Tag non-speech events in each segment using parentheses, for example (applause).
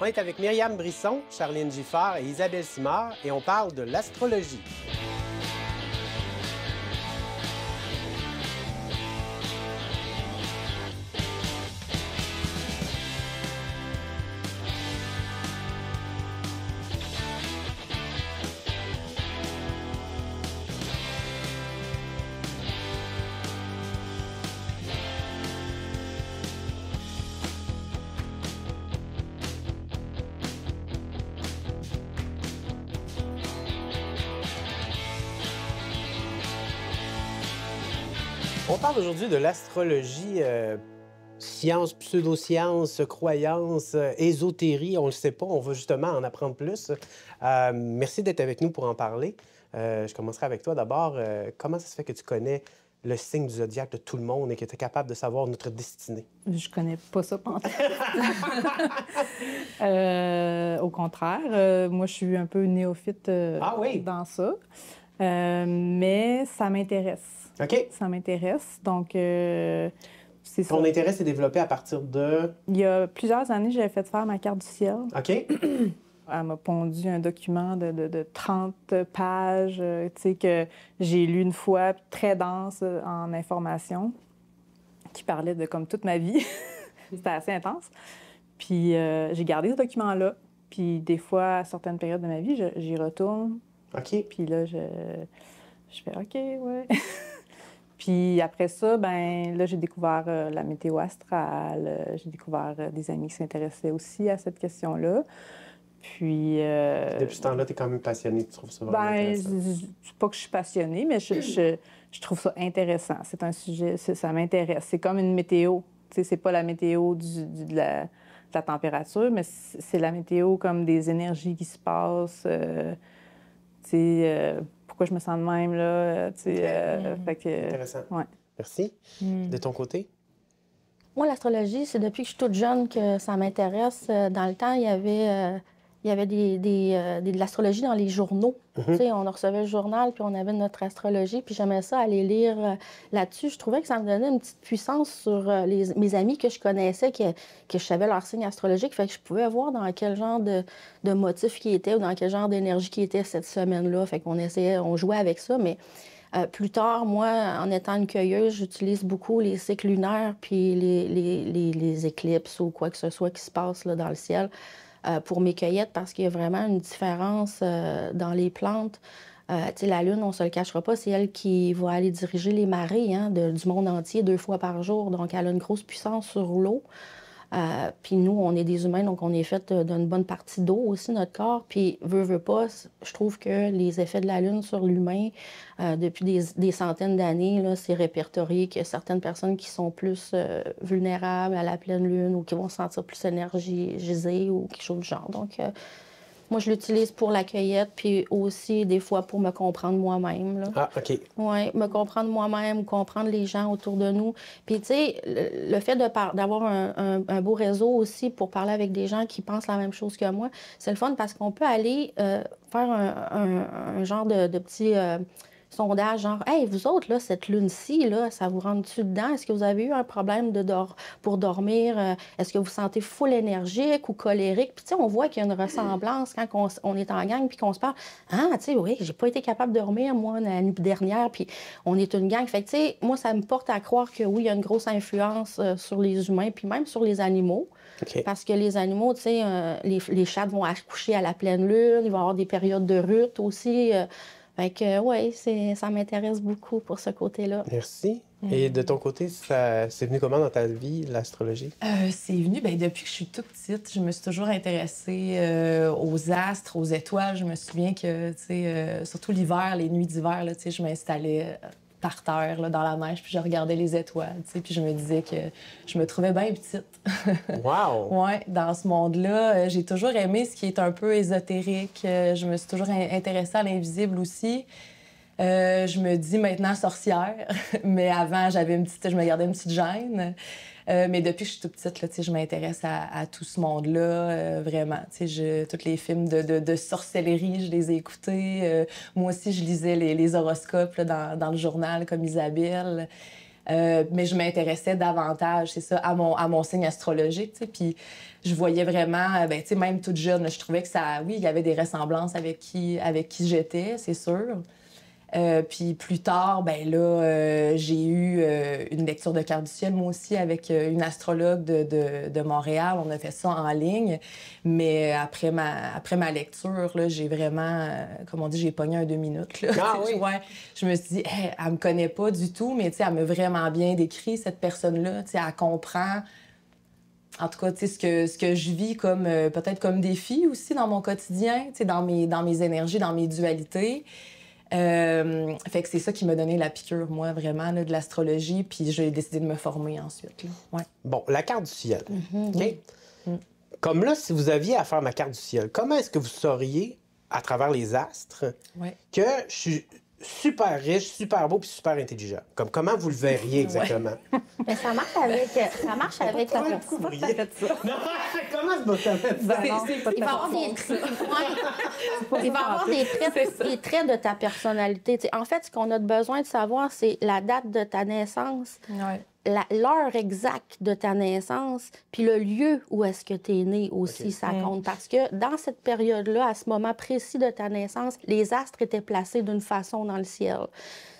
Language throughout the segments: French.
On est avec Myriam Brisson, Charline Giffard et Isabelle Simard et on parle de l'astrologie. aujourd'hui de l'astrologie, euh, science, pseudo-science, croyance, euh, ésotérie. On ne le sait pas, on veut justement en apprendre plus. Euh, merci d'être avec nous pour en parler. je commencerai avec toi d'abord. comment ça se fait que tu connais le signe du zodiaque de tout le monde et que tu es capable de savoir notre destinée? Je connais pas ça, (laughs) au contraire, moi, je suis un peu néophyte ah dans ça. mais ça m'intéresse. Ça m'intéresse. Donc, euh, c'est ça. Ton intérêt s'est développé à partir de. Il y a plusieurs années, j'avais fait faire ma carte du ciel. OK. (clears throat) Elle m'a pondu un document de, de, 30 pages, euh, tu sais, que j'ai lu une fois, très dense euh, en information, qui parlait de comme toute ma vie. (laughs) C'était assez intense. Puis j'ai gardé ce document-là. Puis des fois, à certaines périodes de ma vie, j'y retourne. OK. Puis là, je, je fais OK, ouais. (laughs) Puis après ça, ben là, j'ai découvert euh, la météo astrale, j'ai découvert euh, des amis qui s'intéressaient aussi à cette question-là. Puis. Euh, depuis ce temps-là, tu es quand même passionnée, tu trouves ça vraiment ben, intéressant? pas que je suis passionnée, mais je, trouve ça intéressant. C'est un sujet, ça m'intéresse. C'est comme une météo. Tu sais, c'est pas la météo de, la, de, la, température, mais c'est la météo comme des énergies qui se passent. tu sais je me sens de même. Là, euh, tu sais, euh, mm. fait que, euh, Intéressant. Ouais. Merci. Mm. De ton côté? Moi, l'astrologie, c'est depuis que je suis toute jeune que ça m'intéresse. Dans le temps, il y avait il y avait euh, des, de l'astrologie dans les journaux. Mhm. On recevait le journal, puis on avait notre astrologie, puis j'aimais ça aller lire euh, là-dessus. Je trouvais que ça me donnait une petite puissance sur euh, mes amis que je connaissais, que, que je savais leur signe astrologique. Fait que je pouvais voir dans quel genre de, de motif qui était ou dans quel genre d'énergie qui était cette semaine-là. Fait qu'on essayait, on jouait avec ça, mais... plus tard, moi, en étant une cueilleuse, j'utilise beaucoup les cycles lunaires puis les, les, les, éclipses ou quoi que ce soit qui se passe dans le ciel. Euh, pour mes cueillettes parce qu'il y a vraiment une différence euh, dans les plantes. Euh, la lune, on se le cachera pas, c'est elle qui va aller diriger les marées hein, du monde entier deux fois par jour. Donc, elle a une grosse puissance sur l'eau. Euh, puis nous, on est des humains, donc on est fait euh, d'une bonne partie d'eau aussi, notre corps. Puis, veut, veut pas, je trouve que les effets de la Lune sur l'humain, euh, depuis des, centaines d'années, c'est répertorié que certaines personnes qui sont plus vulnérables à la pleine Lune ou qui vont se sentir plus énergisées ou quelque chose du genre. Donc, moi, je l'utilise pour la cueillette, puis aussi des fois pour me comprendre moi-même. Ah, OK. Oui, me comprendre moi-même, comprendre les gens autour de nous. Puis, tu sais, le, fait d'avoir un, un, un, beau réseau aussi pour parler avec des gens qui pensent la même chose que moi, c'est le fun parce qu'on peut aller euh, faire un, genre de, petit. Euh, sondage genre Hey, vous autres, là, cette lune-ci, là, ça vous rentre-tu dedans? Est-ce que vous avez eu un problème de pour dormir? Euh, est-ce que vous, vous sentez full énergique ou colérique? Puis, tu sais, on voit qu'il y a une ressemblance quand on, est en gang puis qu'on se parle. Ah, tu sais, oui, j'ai pas été capable de dormir, moi, la dernière, puis on est une gang. Fait que, tu sais, moi, ça me porte à croire que oui, il y a une grosse influence euh, sur les humains, puis même sur les animaux. Parce que les animaux, tu sais, euh, les, chats vont accoucher à la pleine lune, ils vont avoir des périodes de rut aussi. Fait que oui, ça m'intéresse beaucoup pour ce côté-là. Merci. Euh. Et de ton côté, c'est venu comment dans ta vie, l'astrologie? Euh, c'est venu, ben, depuis que je suis toute petite, je me suis toujours intéressée euh, aux astres, aux étoiles. Je me souviens que, surtout l'hiver, les nuits d'hiver, je m'installais par terre dans la neige, puis je regardais les étoiles, puis je me disais que je me trouvais bien petite. (laughs) wow! Ouais, dans ce monde-là, euh, j'ai toujours aimé ce qui est un peu ésotérique. Euh, je me suis toujours intéressée à l'invisible aussi. Euh, je me dis maintenant sorcière, (laughs) mais avant, j'avais une petite, je me gardais une petite gêne. Euh, mais depuis que je suis toute petite, là, je m'intéresse à, tout ce monde-là, euh, vraiment. Je, tous les films de, sorcellerie, je les ai écoutés. Euh, moi aussi, je lisais les, horoscopes dans, le journal, comme Isabelle. mais je m'intéressais davantage, c'est ça, à mon, signe astrologique. Puis je voyais vraiment, ben, même toute jeune, je trouvais que ça, oui, il y avait des ressemblances avec qui, avec qui j'étais, c'est sûr. Euh, puis plus tard, ben là, euh, j'ai eu euh, une lecture de carte du ciel, moi aussi, avec une astrologue de, Montréal. On a fait ça en ligne. Mais après ma, après ma lecture, j'ai vraiment, comme on dit, j'ai pogné un deux minutes. Ah, (laughs) oui. ouais, je me suis dit, elle elle me connaît pas du tout, mais elle me vraiment bien décrit, cette personne-là. Elle comprend en tout cas, ce que, ce que je vis comme peut-être comme défi aussi dans mon quotidien, dans mes, dans mes énergies, dans mes dualités. Euh, fait que c'est ça qui m'a donné la piqûre, moi, vraiment, de l'astrologie. Puis j'ai décidé de me former ensuite. Bon, la carte du ciel. Mm-hmm, mm. Comme là, si vous aviez à faire ma carte du ciel, comment est-ce que vous sauriez, à travers les astres, que je suis super riche, super beau, puis super intelligent. Comme comment vous le verriez exactement? (laughs) Mais ça marche avec... Ça marche avec... ça. comment ça va faire Il va avoir des Il avoir des traits, de ta personnalité. en fait, ce qu'on a besoin de savoir, c'est la date de ta naissance. Ouais l'heure exacte de ta naissance, puis le lieu où est-ce que tu es né aussi, ça compte. Parce que dans cette période-là, à ce moment précis de ta naissance, les astres étaient placés d'une façon dans le ciel.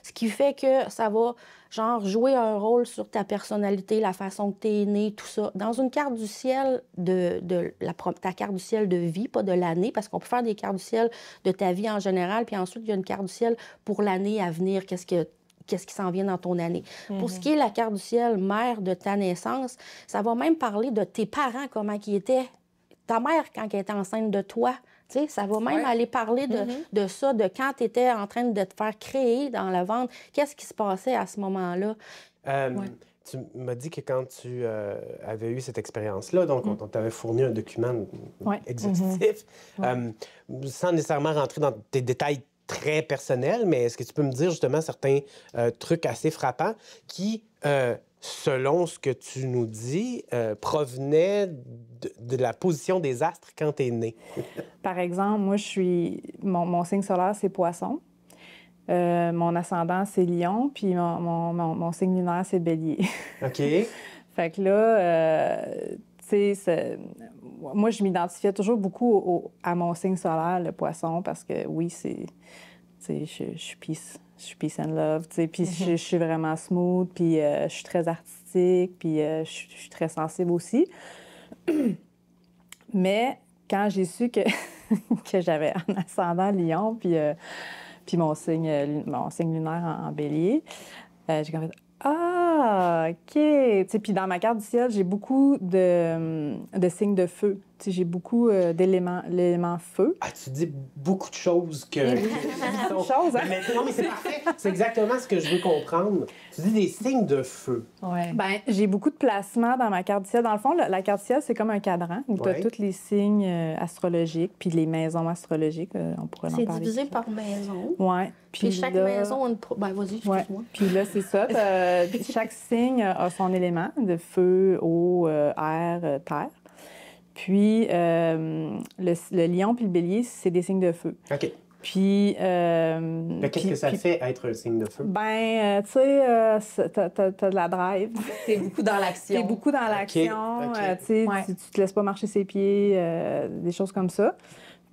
Ce qui fait que ça va, genre, jouer un rôle sur ta personnalité, la façon que tu es né, tout ça. Dans une carte du ciel, de, de la, ta carte du ciel de vie, pas de l'année, parce qu'on peut faire des cartes du ciel de ta vie en général, puis ensuite, il y a une carte du ciel pour l'année à venir. Qu'est-ce que qu'est-ce qui s'en vient dans ton année. Pour ce mhm. qui est la carte du ciel, mère de ta naissance, ça va même parler de tes parents, comment ils étaient, ta mère quand elle était enceinte de toi. sais, ça va même aller parler de, mhm. de, ça, de quand tu étais en train de te faire créer dans la vente, qu'est-ce qui se passait à ce moment-là. Euh, tu m'as dit que quand tu euh, avais eu cette expérience-là, donc on mm. t'avait fourni un document exhaustif, mhm. euh, sans nécessairement rentrer dans tes détails très personnel, mais est-ce que tu peux me dire justement certains euh, trucs assez frappants qui, euh, selon ce que tu nous dis, euh, provenaient de, la position des astres quand tu es né? (laughs) Par exemple, moi, je suis. Mon, signe solaire, c'est poisson. mon ascendant, c'est lion, puis mon, mon, mon signe lunaire, c'est bélier. OK. (laughs) fait que là, moi, je m'identifiais toujours beaucoup à mon signe solaire, le poisson, parce que oui, c'est. je, suis peace. Je suis peace and love, Puis mhm. je, suis vraiment smooth, puis euh, je suis très artistique, puis euh, je, suis très sensible aussi. (clears throat) Mais quand j'ai su que, (laughs) que j'avais un ascendant lion, puis, euh, puis mon, signe, mon signe lunaire en, bélier, j'ai comme fait Ah! Ah, OK. Puis dans ma carte du ciel, j'ai beaucoup de hum, signes de feu. J'ai beaucoup euh, d'éléments l'élément feu. Ah, tu dis beaucoup de choses que. (laughs) Beaucoup de choses, hein? non, mais c'est parfait. C'est exactement ce que je veux comprendre. Tu dis des signes de feu. Oui. Ben, j'ai beaucoup de placements dans ma carte du ciel. Dans le fond, la, carte du ciel, c'est comme un cadran où tu as tous les signes euh, astrologiques, puis les maisons astrologiques. Euh, on pourrait C'est divisé par maison. Oui. Puis, chaque maison a une. Ben, vas-y, excuse-moi. Puis là, c'est ça. (laughs) chaque signe a son élément de feu, eau, air, terre. Puis euh, le, lion puis le bélier, c'est des signes de feu. OK. Puis. Euh, Qu'est-ce que ça fait être un signe de feu? Ben, euh, tu sais, euh, t'as de la drive. (laughs) T'es beaucoup dans l'action. T'es beaucoup dans l'action. Okay. sais tu, te laisses pas marcher ses pieds, des choses comme ça.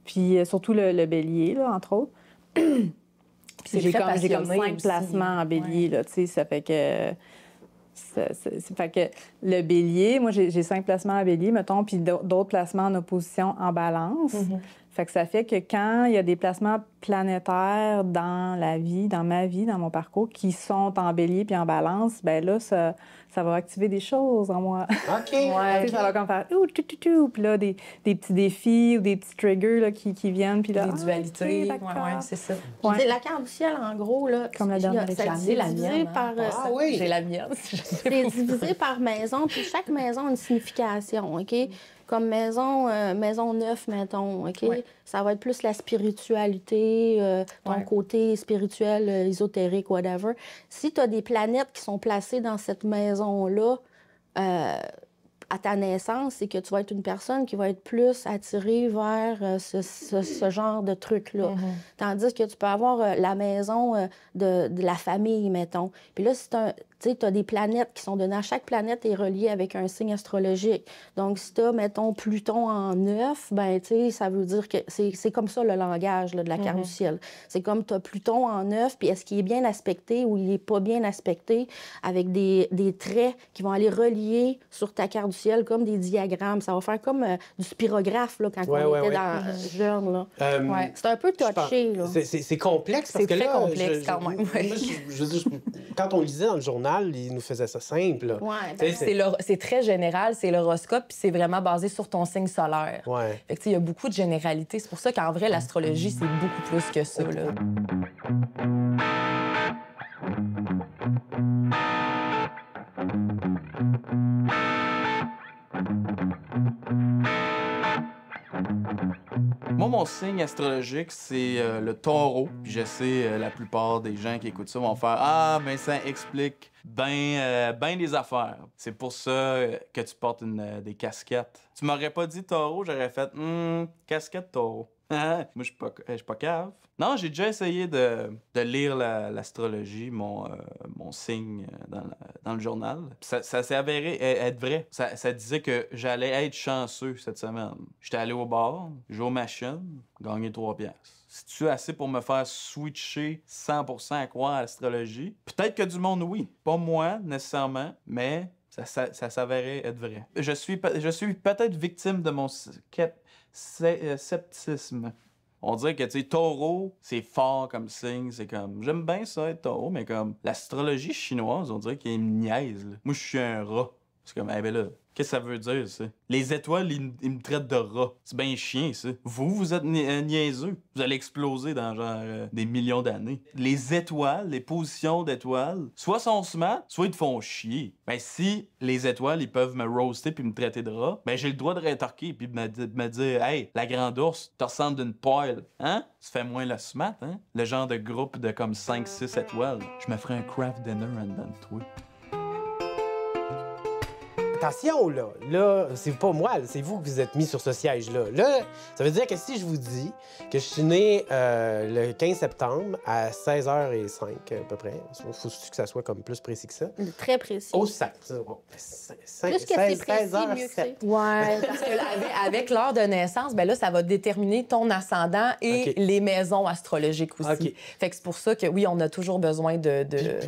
Puis surtout le, bélier, là, entre autres. (clears throat) Puis j'ai comme, comme, cinq placements en bélier, là, tu sais, ça fait que c'est fait que le bélier, moi j'ai cinq placements à bélier, mettons, puis d'autres placements en opposition en balance. Mm-hmm. Fait que ça fait que quand il y a des placements planétaires dans la vie, dans ma vie, dans mon parcours, qui sont en bélier puis en balance, ben là, ça, ça va activer des choses en moi. OK. (laughs) ouais, Ça va comme faire ouh, tout, tout, tout. Puis là, des, des, petits défis ou des petits triggers là, qui, qui, viennent. Puis des ah, dualités. ouais, c'est ça. la carte du ciel, en gros, là. Comme la dernière C'est la mienne. Par, euh, ah, oui. J'ai la mienne. (laughs) c'est divisé par maison. Puis chaque maison a une signification. OK? Comme maison, euh, maison neuf, mettons, OK? Ça va être plus la spiritualité, euh, ton côté spirituel, euh, ésotérique, whatever. Si tu as des planètes qui sont placées dans cette maison-là, à ta naissance, c'est que tu vas être une personne qui va être plus attirée vers ce, genre de truc-là. Mm-hmm. Tandis que tu peux avoir la maison de, de la famille, mettons. Puis là, c'est un, tu as des planètes qui sont données. À chaque planète est reliée avec un signe astrologique. Donc, si tu as, mettons, Pluton en neuf, ben, ça veut dire que c'est comme ça le langage de la carte mm-hmm. du ciel. C'est comme tu as Pluton en neuf, puis est-ce qu'il est bien aspecté ou il n'est pas bien aspecté avec des, des, traits qui vont aller relier sur ta carte du ciel comme des diagrammes. Ça va faire comme euh, du spirographe là, quand on était Dans, le euh, jeune. Euh, c'est un peu touché. C'est complexe parce que très là, complexe quand même. Je, quand on lisait dans le journal, il nous faisait ça simple. Ben c'est très général, c'est l'horoscope, puis c'est vraiment basé sur ton signe solaire. il y a beaucoup de généralités. C'est pour ça qu'en vrai, l'astrologie, c'est beaucoup plus que ça. Là. Moi, mon signe astrologique, c'est euh, le taureau. je sais, euh, la plupart des gens qui écoutent ça vont faire Ah, mais ça explique ben, euh, ben des affaires. C'est pour ça euh, que tu portes euh, des casquettes. Tu m'aurais pas dit taureau, j'aurais fait hmm, casquette taureau. (laughs) Moi, je suis pas, pas cave. Non, j'ai déjà essayé de, lire l'astrologie, mon, signe dans, le journal. Ça, s'est avéré être vrai. Ça, disait que j'allais être chanceux cette semaine. J'étais allé au bar, joué aux machines, gagné trois c'est-tu assez pour me faire switcher 100% à croire à l'astrologie? Peut-être que du monde, oui. Pas moi, nécessairement, mais ça, ça, s'avérait être vrai. Je suis, je suis peut-être victime de mon scepticisme. Euh, on dirait que, tu sais, taureau, c'est fort comme signe, c'est comme... J'aime bien ça, être taureau, mais comme l'astrologie chinoise, on dirait qu'elle est niaise. Là. Moi, je suis un rat. C'est comme, eh ben là, qu'est-ce que ça veut dire, ça? Les étoiles, ils, me traitent de rat. C'est bien chien, ça. Vous, vous êtes euh, niaiseux. Vous allez exploser dans genre euh, des millions d'années. Les étoiles, les positions d'étoiles, soit sont smart, soit ils te font chier. Ben si les étoiles, ils peuvent me roaster puis me traiter de rat, ben j'ai le droit de rétorquer puis de me dire, hey, la grande ours, tu ressembles d'une poêle. Hein? Tu fait moins le smart, hein? Le genre de groupe de comme 5-6 étoiles. Je me ferai un craft dinner and then toi là, là, c'est pas moi, c'est vous que vous êtes mis sur ce siège-là. Là, ça veut dire que si je vous dis que je suis né euh, le 15 septembre à 16h05, à peu près, il faut que ça soit comme plus précis que ça. Très précis. Au sac, Plus que c'est précis, mieux Ouais, parce qu'avec avec, l'heure de naissance, ben là, ça va déterminer ton ascendant et les maisons astrologiques aussi. Fait que c'est pour ça que, oui, on a toujours besoin de...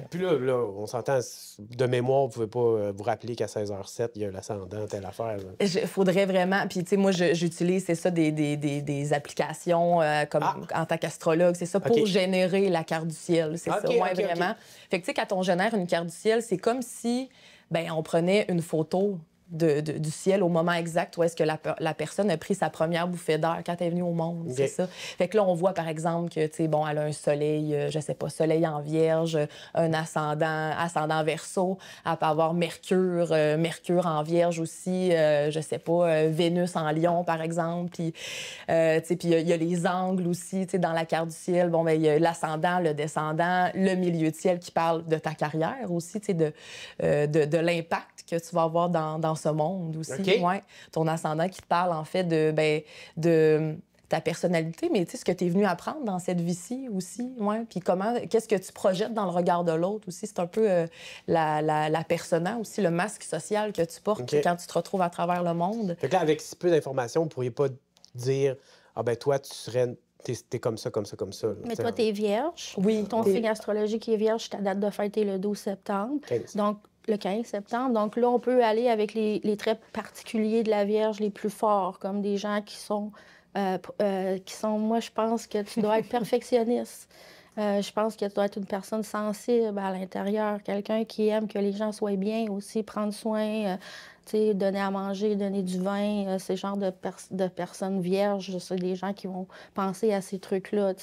Puis, là, on s'entend, de mémoire, vous pouvez pas euh, vous rappeler qu'à 16h07, il y a l'ascendant, telle affaire. Il faudrait vraiment. Puis, tu sais, moi, j'utilise, c'est ça, des, applications euh, comme ah! en tant qu'astrologue, c'est ça, pour générer la carte du ciel. C'est ça, ouais, vraiment. Fait que, tu sais, quand on génère une carte du ciel, c'est comme si, ben on prenait une photo du ciel au moment exact où est-ce que la, la, personne a pris sa première bouffée d'air quand elle est venue au monde, c'est ça. Fait que là, on voit, par exemple, que, tu sais, bon, elle a un soleil, euh, je sais pas, soleil en vierge, un ascendant, ascendant verso, elle peut avoir Mercure, euh, Mercure en vierge aussi, euh, je sais pas, Vénus en lion, par exemple, puis, tu sais, puis il y, a les angles aussi, tu sais, dans la carte du ciel, bon, ben il y a l'ascendant, le descendant, le milieu de ciel qui parle de ta carrière aussi, tu sais, de, de l'impact que tu vas avoir dans, ce monde aussi. Ouais. Ton ascendant qui te parle, en fait, de, ben, de mm, ta personnalité, mais tu sais, ce que tu es venu apprendre dans cette vie-ci aussi. Ouais. Puis comment, qu'est-ce que tu projettes dans le regard de l'autre aussi. C'est un peu euh, la, la, persona aussi, le masque social que tu portes quand tu te retrouves à travers le monde. avec si peu d'informations, vous pourriez pas dire Ah ben toi, tu serais t'es comme ça, comme ça, comme ça. Mais toi, t'es vierge. Oui. Ton signe astrologique est vierge. Ta date de fête est le 12 septembre. Donc, le 15 septembre. Donc là, on peut aller avec les, traits particuliers de la Vierge les plus forts, comme des gens qui sont, euh, euh, qui sont moi, je pense que tu dois être perfectionniste. Euh, je pense que tu dois être une personne sensible à l'intérieur, quelqu'un qui aime que les gens soient bien aussi, prendre soin donner à manger, donner du vin, euh, ces genres de, de personnes vierges, c'est des gens qui vont penser à ces trucs-là,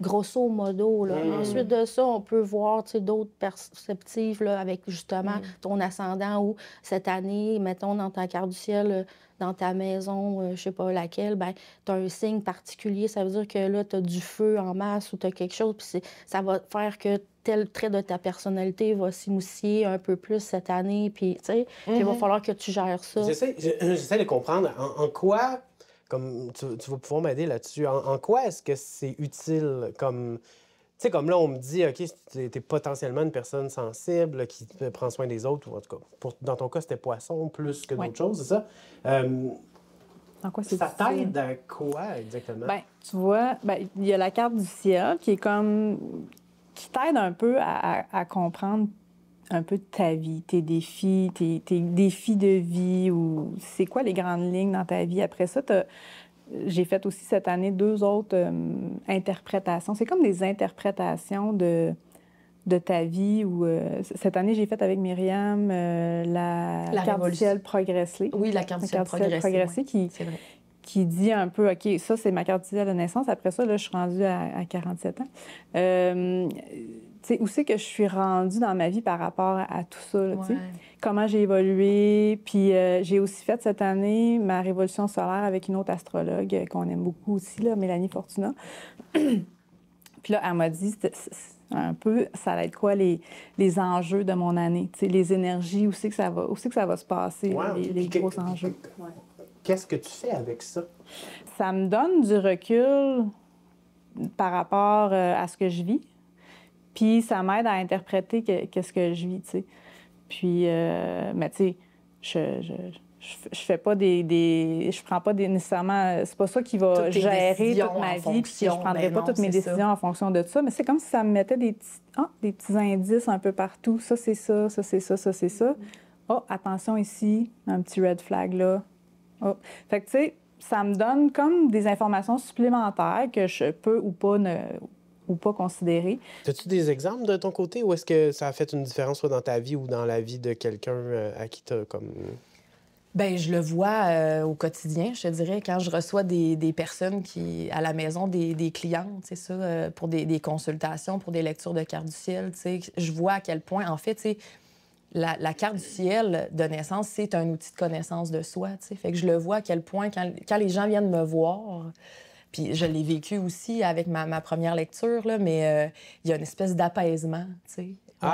grosso modo. Là. Mm. Ensuite de ça, on peut voir d'autres perceptives, avec justement mm. ton ascendant ou cette année, mettons dans ta carte du ciel, euh, dans ta maison, euh, je sais pas laquelle, ben, tu as un signe particulier. Ça veut dire que là, tu as du feu en masse ou tu as quelque chose, puis ça va faire que tel trait de ta personnalité va s'émoussier un peu plus cette année, puis tu sais, il va mhm. falloir que tu gères ça. J'essaie de comprendre en, quoi, comme tu, vas pouvoir m'aider là-dessus, en, quoi est-ce que c'est utile comme comme là, on me dit, OK, tu es potentiellement une personne sensible qui prend soin des autres, ou en tout cas, dans ton cas, c'était poisson plus que d'autres choses, c'est ça? Euh, quoi c'est Ça t'aide à quoi exactement? Bien, tu vois, ben, il y a la carte du ciel qui est comme. qui t'aide un peu à, comprendre un peu ta vie, tes défis, tes, défis de vie ou c'est quoi les grandes lignes dans ta vie. Après ça, tu j'ai fait aussi cette année deux autres euh, interprétations. C'est comme des interprétations de, de ta vie. Euh, cette année, j'ai fait avec Myriam euh, la, carte ciel progressée. Oui, la carte, du progressée. qui, qui dit un peu, OK, ça, c'est ma carte ciel de naissance. Après ça, là, je suis rendue à 47 ans sais, où c'est que je suis rendue dans ma vie par rapport à tout ça, comment j'ai évolué. Puis euh, j'ai aussi fait cette année ma révolution solaire avec une autre astrologue qu'on aime beaucoup aussi, là, Mélanie Fortuna. (clears throat) Puis là, elle m'a dit un peu, ça va être quoi les, les enjeux de mon année, les énergies, où c'est que ça va, aussi que ça va se passer, les, gros enjeux. Qu'est-ce que tu fais avec ça? Ça me donne du recul par rapport euh, à ce que je vis. Puis ça m'aide à interpréter qu'est-ce que je vis, tu sais. Puis, euh, mais tu sais, je, je, fais pas des, des, Je prends pas des, nécessairement. C'est pas ça qui va gérer toute ma vie, puis je prendrai ben pas toutes mes décisions en fonction de ça. Mais c'est comme si ça me mettait des petits, ah, des petits indices un peu partout. Ça, c'est ça, ça, c'est ça, ça, c'est ça. Oh, attention ici, un petit red flag là. Oh. Fait que, tu sais, ça me donne comme des informations supplémentaires que je peux ou pas ne, ou pas considéré. As-tu des exemples de ton côté ou est-ce que ça a fait une différence soit dans ta vie ou dans la vie de quelqu'un euh, à qui tu comme. Ben je le vois euh, au quotidien, je te dirais, quand je reçois des, des personnes qui, à la maison, des, des clientes, c'est ça, euh, pour des, des, consultations, pour des lectures de cartes du ciel, je vois à quel point, en fait, tu la, la, carte du ciel de naissance, c'est un outil de connaissance de soi. tu sais. Fait que je le vois à quel point, quand, quand les gens viennent me voir, puis je l'ai vécu aussi avec ma, ma première lecture, là, mais euh, il y a une espèce d'apaisement, tu sais.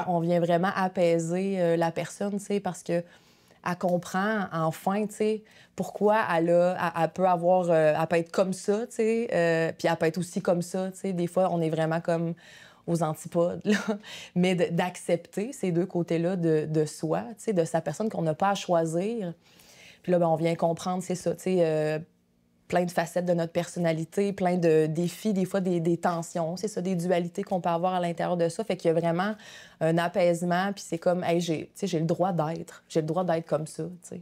On, ah. vient vraiment apaiser euh, la personne, tu sais, parce que elle comprend enfin, tu sais, pourquoi elle, a, elle, peut avoir... Euh, elle peut être comme ça, tu sais, puis elle peut être aussi comme ça, tu sais. Des fois, on est vraiment comme aux antipodes, (laughs) mais d'accepter ces deux côtés-là de, de, soi, tu sais, de sa personne qu'on n'a pas à choisir. Puis là, ben on vient comprendre, c'est ça, tu sais plein de facettes de notre personnalité, plein de défis, des fois des, tensions, c'est ça, des dualités qu'on peut avoir à l'intérieur de ça. Fait qu'il y a vraiment un apaisement, puis c'est comme, hey, j'ai, le droit d'être, j'ai le droit d'être comme ça, tu sais.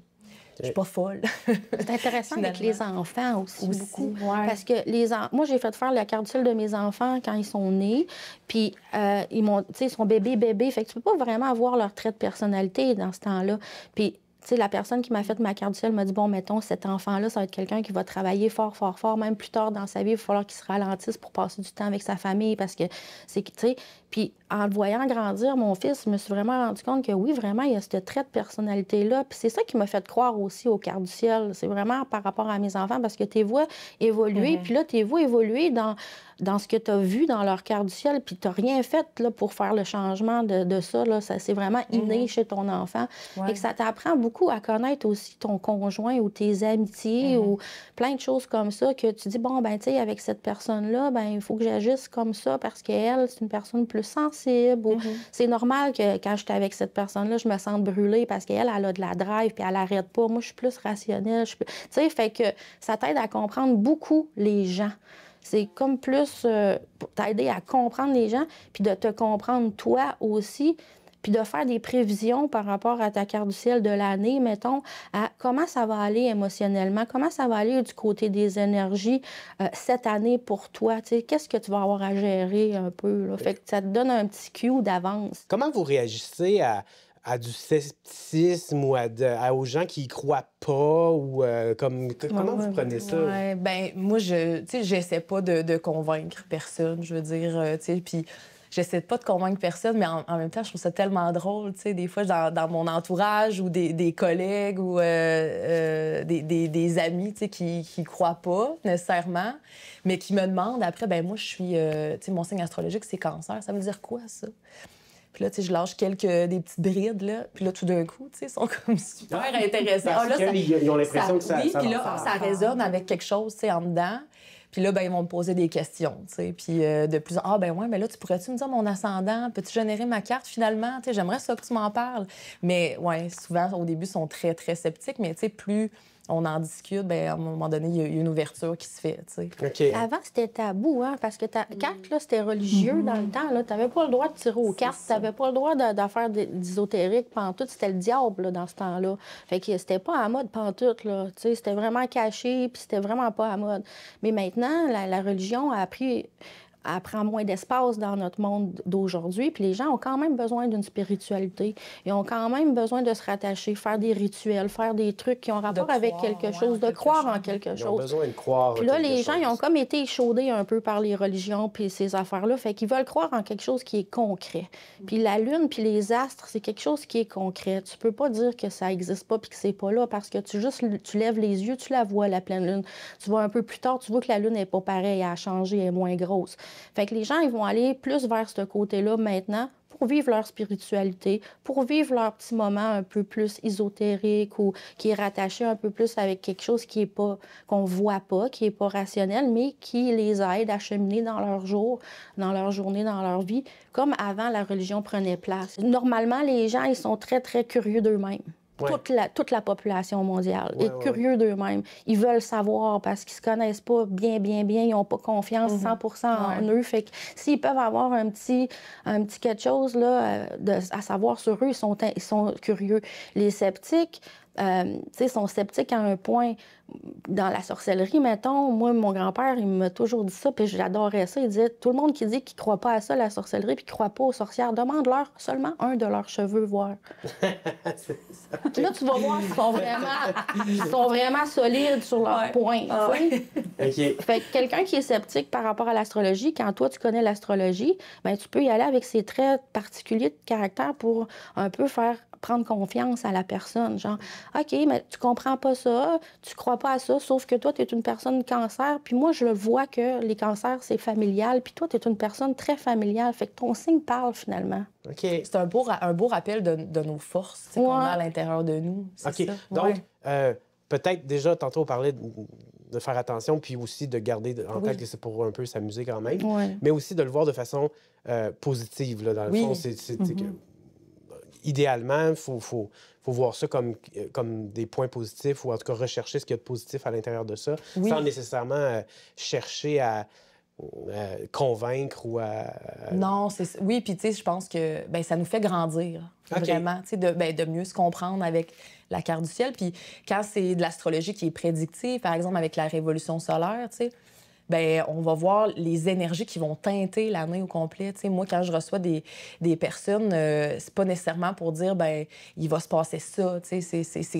Je suis pas folle. (laughs) c'est intéressant avec les enfants aussi, beaucoup. Parce que les en... moi, j'ai fait faire la carte de mes enfants quand ils sont nés. Puis, euh, ils m'ont, ils sont bébés, bébés. Fait que tu peux pas vraiment avoir leur trait de personnalité dans ce temps-là. Puis, la personne qui m'a fait ma carte du ciel m'a dit, bon, mettons, cet enfant-là, ça va être quelqu'un qui va travailler fort, fort, fort, même plus tard dans sa vie, il va falloir qu'il se ralentisse pour passer du temps avec sa famille parce que c'est, tu puis en le voyant grandir, mon fils, je me suis vraiment rendu compte que oui, vraiment, il y a ce trait de personnalité-là. Puis c'est ça qui m'a fait croire aussi au quart du ciel. C'est vraiment par rapport à mes enfants, parce que tu vois évoluer, mhm. puis là, tu vois évoluer dans, dans ce que tu as vu dans leur quart du ciel, puis tu rien fait là, pour faire le changement de, ça. Là. ça c'est vraiment mhm. inné chez ton enfant. Et que ça t'apprend beaucoup à connaître aussi ton conjoint ou tes amitiés mhm. ou plein de choses comme ça que tu dis, bon, ben tu sais, avec cette personne-là, ben il faut que j'agisse comme ça parce qu'elle, c'est une personne plus sensible. Mm-hmm. C'est normal que quand je suis avec cette personne-là, je me sente brûlée parce qu'elle, elle a de la drive puis elle arrête pas. Moi, je suis plus rationnelle. Tu sais, fait que ça t'aide à comprendre beaucoup les gens. C'est comme plus euh, t'aider à comprendre les gens puis de te comprendre toi aussi puis de faire des prévisions par rapport à ta carte du ciel de l'année, mettons, à comment ça va aller émotionnellement, comment ça va aller du côté des énergies euh, cette année pour toi, tu sais, qu'est-ce que tu vas avoir à gérer un peu, là. Fait que ça te donne un petit cue d'avance. Comment vous réagissez à, du scepticisme ou à, aux gens qui y croient pas ou euh, comme comment vous prenez ça ouais, ben moi je tu sais j'essaie pas de, de, convaincre personne je veux dire euh, tu sais puis j'essaie pas de convaincre personne, mais en, même temps, je trouve ça tellement drôle. Tu sais, des fois, dans, mon entourage ou des, collègues ou euh, euh, des, amis, tu sais, qui, qui croient pas nécessairement, mais qui me demandent après, ben moi, je suis, euh, tu sais, mon signe astrologique, c'est cancer. Ça veut dire quoi, ça? Puis là, tu sais, je lâche quelques des petites brides, là. Puis là, tout d'un coup, tu sais, sont comme (laughs) super ah. intéressants. là, ils ont l'impression que ça... Oui, puis là, ça résonne avec quelque chose, tu sais, en dedans. Puis là, ben, ils vont me poser des questions. tu sais. Puis euh, de plus en Ah, ben ouais, mais là, tu pourrais-tu me dire mon ascendant? Peux-tu générer ma carte finalement? Tu sais, J'aimerais ça que tu m'en parles. Mais ouais, souvent, au début, ils sont très, très sceptiques. Mais tu sais, plus on en discute, bien, à un moment donné, il y a une ouverture qui se fait. sais. Avant, c'était tabou, hein, parce que ta carte, là, c'était religieux mhm. dans le temps. Tu n'avais pas le droit de tirer aux cartes, tu pas le droit de, de faire d'ésotérique, pantoute. C'était le diable là, dans ce temps-là. Fait que c'était pas à mode pantoute. C'était vraiment caché, puis c'était vraiment pas à mode. Mais maintenant, la, la religion a pris elle prend moins d'espace dans notre monde d'aujourd'hui. Puis les gens ont quand même besoin d'une spiritualité. Ils ont quand même besoin de se rattacher, faire des rituels, faire des trucs qui ont rapport avec quelque chose, de croire en quelque chose. Ils ont besoin de croire. Puis là, les gens, ils ont comme été échaudés un peu par les religions puis ces affaires-là. Fait qu'ils veulent croire en quelque chose qui est concret. Puis la lune puis les astres, c'est quelque chose qui est concret. Tu peux pas dire que ça existe pas puis que c'est pas là parce que tu juste tu lèves les yeux, tu la vois la pleine lune. Tu vois un peu plus tard, tu vois que la lune n'est pas pareille, elle a changé, elle est moins grosse. Fait que les gens, ils vont aller plus vers ce côté-là maintenant pour vivre leur spiritualité, pour vivre leur petit moment un peu plus ésotérique ou qui est rattaché un peu plus avec quelque chose qui est pas qu'on voit pas, qui est pas rationnel, mais qui les aide à cheminer dans leur jour, dans leur journée, dans leur vie, comme avant la religion prenait place. Normalement, les gens ils sont très très curieux d'eux-mêmes. Toute, la, toute la population mondiale est curieux d'eux-mêmes. Ils veulent savoir parce qu'ils se connaissent pas bien, bien, bien. Ils n'ont pas confiance 100 mhm. en eux. Fait s'ils peuvent avoir un petit, un petit quelque chose là, euh, à savoir sur eux, ils sont, ils sont curieux. Les sceptiques, euh, sont sceptiques à un point. Dans la sorcellerie, mettons, moi, mon grand-père, il m'a toujours dit ça, puis j'adorais ça. Il disait tout le monde qui dit qu'il croit pas à ça, la sorcellerie, puis qu'il croit pas aux sorcières, demande-leur seulement un de leurs cheveux voir. (laughs) Là, tu vas voir qu'ils sont vraiment, sont vraiment solides sur leur point. Ah fait quelqu'un qui est sceptique par rapport à l'astrologie, quand toi, tu connais l'astrologie, ben, tu peux y aller avec ses traits particuliers de caractère pour un peu faire prendre confiance à la personne. Genre, OK, mais tu comprends pas ça, tu crois pas à ça, sauf que toi, tu es une personne cancer. Puis moi, je le vois que les cancers, c'est familial. Puis toi, tu es une personne très familiale. Fait que ton signe parle finalement. OK. C'est un beau, un beau rappel de, de nos forces qu'on a à l'intérieur de nous. OK. Donc, euh, peut-être déjà, tantôt, on parlait de, faire attention, puis aussi de garder en tête que c'est pour un peu s'amuser quand même, mais aussi de le voir de façon euh, positive. Là, dans le fond, c'est. Mm-hmm idéalement, il faut, faut, voir ça comme, euh, comme des points positifs ou en tout cas rechercher ce qu'il y a de positif à l'intérieur de ça, sans nécessairement euh, chercher à euh, convaincre ou à... Non, Oui, puis tu sais, je pense que ben, ça nous fait grandir, vraiment, tu sais, de, ben, de mieux se comprendre avec la carte du ciel. Puis quand c'est de l'astrologie qui est prédictive, par exemple avec la révolution solaire, tu sais ben on va voir les énergies qui vont teinter l'année au complet. moi, quand je reçois des, personnes, euh, c'est pas nécessairement pour dire, ben il va se passer ça, c'est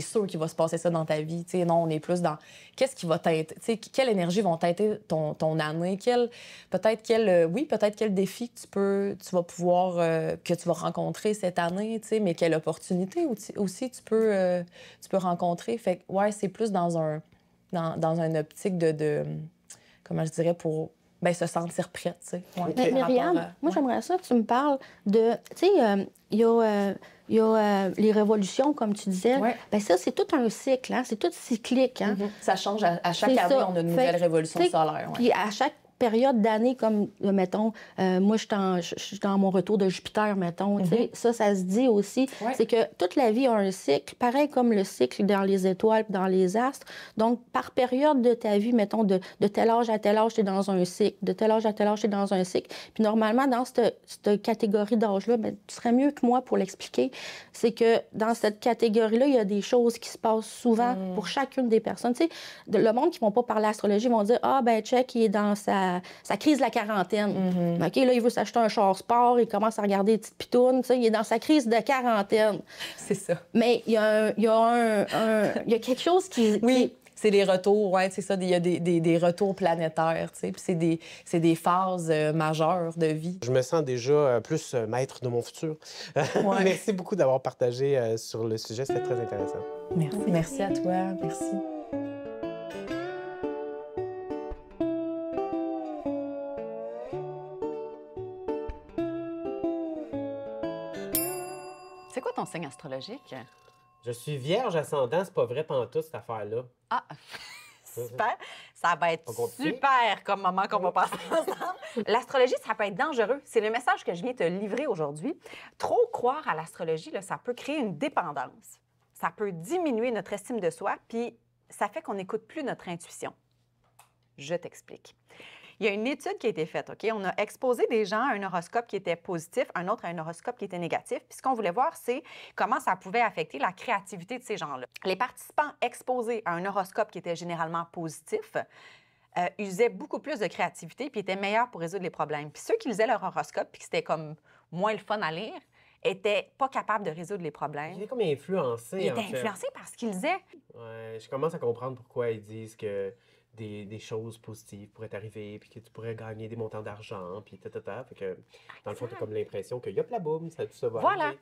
sûr qu'il va se passer ça dans ta vie. Non, on est plus dans qu'est-ce qui va teinter, quelle énergie vont teinter ton, ton année, peut-être quel, euh, oui, peut-être quel défi tu peux, tu vas pouvoir, euh, que tu vas rencontrer cette année, mais quelle opportunité aussi tu peux, tu peux rencontrer. Fait ouais, c'est plus dans un, dans, dans une optique de comment je dirais, pour ben, se sentir prête. Tu Myriam, moi, j'aimerais ça que tu me parles de. Tu sais, euh, il y a. Euh, euh, les révolutions, comme tu disais. Ben ça, c'est tout un cycle, hein? c'est tout cyclique. Hein. Mm-hmm. Ça change à, chaque année, on a une nouvelle révolution solaire. à chaque période d'année comme, mettons, euh, moi, je suis dans mon retour de Jupiter, mettons. Mm-hmm. Ça, ça se dit aussi. C'est que toute la vie a un cycle, pareil comme le cycle dans les étoiles, dans les astres. Donc, par période de ta vie, mettons, de, de tel âge à tel âge, tu es dans un cycle. De tel âge à tel âge, tu es dans un cycle. Puis, normalement, dans cette, catégorie d'âge-là, ben, tu serais mieux que moi pour l'expliquer. C'est que dans cette catégorie-là, il y a des choses qui se passent souvent mm. pour chacune des personnes. Tu sais, le monde qui ne vont pas parler astrologie vont dire Ah, ben, check, il est dans sa sa, crise de la quarantaine. Mm-hmm. OK, là, il veut s'acheter un char sport, il commence à regarder des petites pitounes, il est dans sa crise de quarantaine. C'est ça. Mais il y a, un, il y a, quelque chose qui... Oui. C'est les retours, oui, c'est ça. Il y a des, des, retours planétaires, tu sais. Puis c'est des, des, phases euh, majeures de vie. Je me sens déjà euh, plus euh, maître de mon futur. (laughs) Merci beaucoup d'avoir partagé sur le sujet. C'était très intéressant. Merci. Merci à toi. Merci. ton astrologique? Je suis vierge ascendant, c'est pas vrai toute cette affaire-là. Ah! (laughs) Super. Ça va être super comme moment qu'on va passer (laughs) ensemble. L'astrologie, ça peut être dangereux. C'est le message que je viens te livrer aujourd'hui. Trop croire à l'astrologie, ça peut créer une dépendance. Ça peut diminuer notre estime de soi, puis ça fait qu'on n'écoute plus notre intuition. Je t'explique. Il y a une étude qui a été faite, OK? On a exposé des gens à un horoscope qui était positif, un autre à un horoscope qui était négatif. Puis ce qu'on voulait voir, c'est comment ça pouvait affecter la créativité de ces gens-là. Les participants exposés à un horoscope qui était généralement positif, euh, usaient beaucoup plus de créativité puis étaient meilleurs pour résoudre les problèmes. Puis ceux qui lisaient leur horoscope puis que c'était comme moins le fun à lire, étaient pas capables de résoudre les problèmes. Ils étaient comme influencés. Ils étaient influencés par ce qu'ils disaient. je commence à comprendre pourquoi ils disent que des, choses positives pourraient t'arriver, puis que tu pourrais gagner des montants d'argent, puis ta, ta, ta. Fait que, dans le fond, tu as comme l'impression que yop la boum, ça tout se va. Voilà.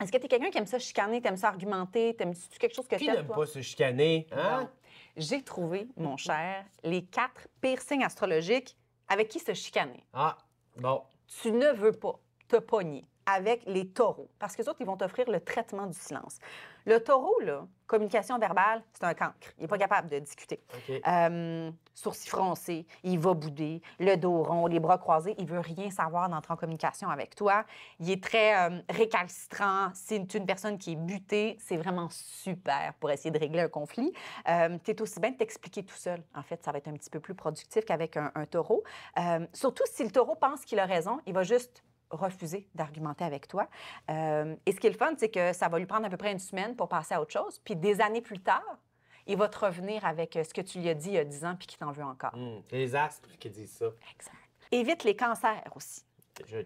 Est-ce que tu es quelqu'un qui aime ça chicaner, t'aimes ça argumenter, t'aimes-tu quelque chose que tu n'aime pas se chicaner, hein? J'ai trouvé, mon cher, les quatre pires signes astrologiques avec qui se chicaner. Ah, bon. Tu ne veux pas te pogner avec les taureaux, parce que autres, ils vont t'offrir le traitement du silence. Le taureau, là, communication verbale, c'est un cancre. Il n'est pas capable de discuter. Euh, sourcils froncés, il va bouder, le dos rond, les bras croisés, il veut rien savoir d'entrer en communication avec toi. Il est très Si euh, récalcitrant. C'est une personne qui est butée. C'est vraiment super pour essayer de régler un conflit. Euh, tu es aussi bien de t'expliquer tout seul. En fait, ça va être un petit peu plus productif qu'avec un, un taureau. surtout si le taureau pense qu'il a raison, il va juste refuser d'argumenter avec toi. Euh, et ce qui est le fun, c'est que ça va lui prendre à peu près une semaine pour passer à autre chose. Puis des années plus tard, il va te revenir avec euh, ce que tu lui as dit il y a 10 ans puis qui t'en veut encore. C'est hmm. Les astres qui disent ça. Exact. Évite les cancers aussi.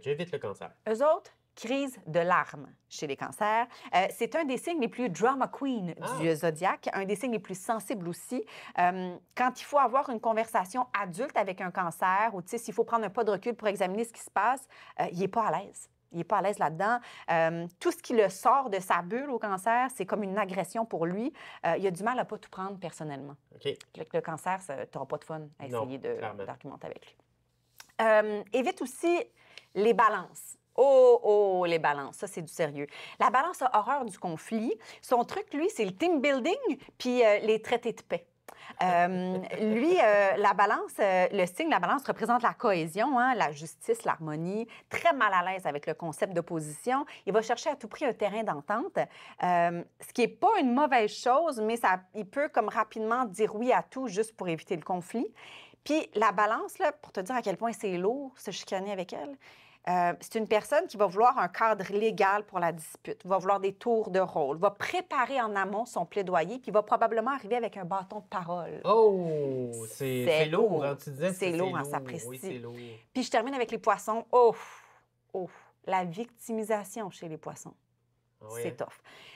J'évite le cancer. Eux autres, crise de larmes chez les cancers. Euh, c'est un des signes les plus drama queen du ah. zodiaque, un des signes les plus sensibles aussi. Euh, quand il faut avoir une conversation adulte avec un cancer ou s'il faut prendre un pas de recul pour examiner ce qui se passe, euh, il n'est pas à l'aise. Il n'est pas à l'aise là-dedans. tout ce qui le sort de sa bulle au cancer, c'est comme une agression pour lui. il a du mal à pas tout prendre personnellement. Le, cancer, tu n'auras pas de fun à essayer d'argumenter avec lui. évite aussi les balances. Oh, oh, les balances, ça, c'est du sérieux. La balance a horreur du conflit. Son truc, lui, c'est le team building puis euh, les traités de paix. Euh, (laughs) lui, euh, la balance, le signe, de la balance représente la cohésion, hein, la justice, l'harmonie. Très mal à l'aise avec le concept d'opposition. Il va chercher à tout prix un terrain d'entente, ce qui n'est pas une mauvaise chose, mais ça, il peut comme rapidement dire oui à tout juste pour éviter le conflit. Puis la balance, là, pour te dire à quel point c'est lourd se chicaner avec elle, euh, c'est une personne qui va vouloir un cadre légal pour la dispute, va vouloir des tours de rôle, va préparer en amont son plaidoyer, puis va probablement arriver avec un bâton de parole. Oh, c'est lourd. Tu disais c'est lourd, lourd, en hein, hein, Puis je termine avec les poissons. Oh, oh, la victimisation chez les poissons. C'est tough.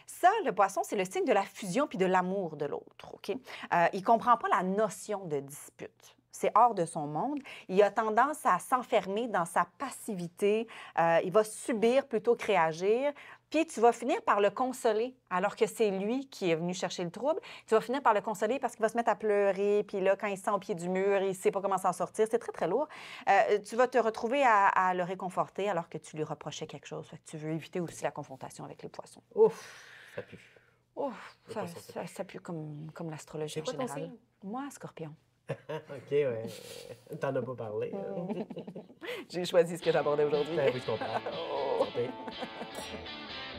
Ça, le poisson, c'est le signe de la fusion puis de l'amour de l'autre. OK? Euh, il comprend pas la notion de dispute c'est hors de son monde. Il a tendance à s'enfermer dans sa passivité. Euh, il va subir plutôt que réagir. Puis tu vas finir par le consoler, alors que c'est lui qui est venu chercher le trouble. Tu vas finir par le consoler parce qu'il va se mettre à pleurer. Puis là, quand il se sent au pied du mur, il ne sait pas comment s'en sortir. C'est très, très lourd. Euh, tu vas te retrouver à, le réconforter alors que tu lui reprochais quelque chose. tu veux éviter aussi la confrontation avec les poissons. Ouf, ça pue. Ouf, ça, pue comme, comme l'astrologie en général. Moi, scorpion. (laughs) OK, ouais. (laughs) T'en as pas parlé. J'ai choisi ce que j'abordais aujourd'hui. Ben oui, je comprends. (laughs) Oh.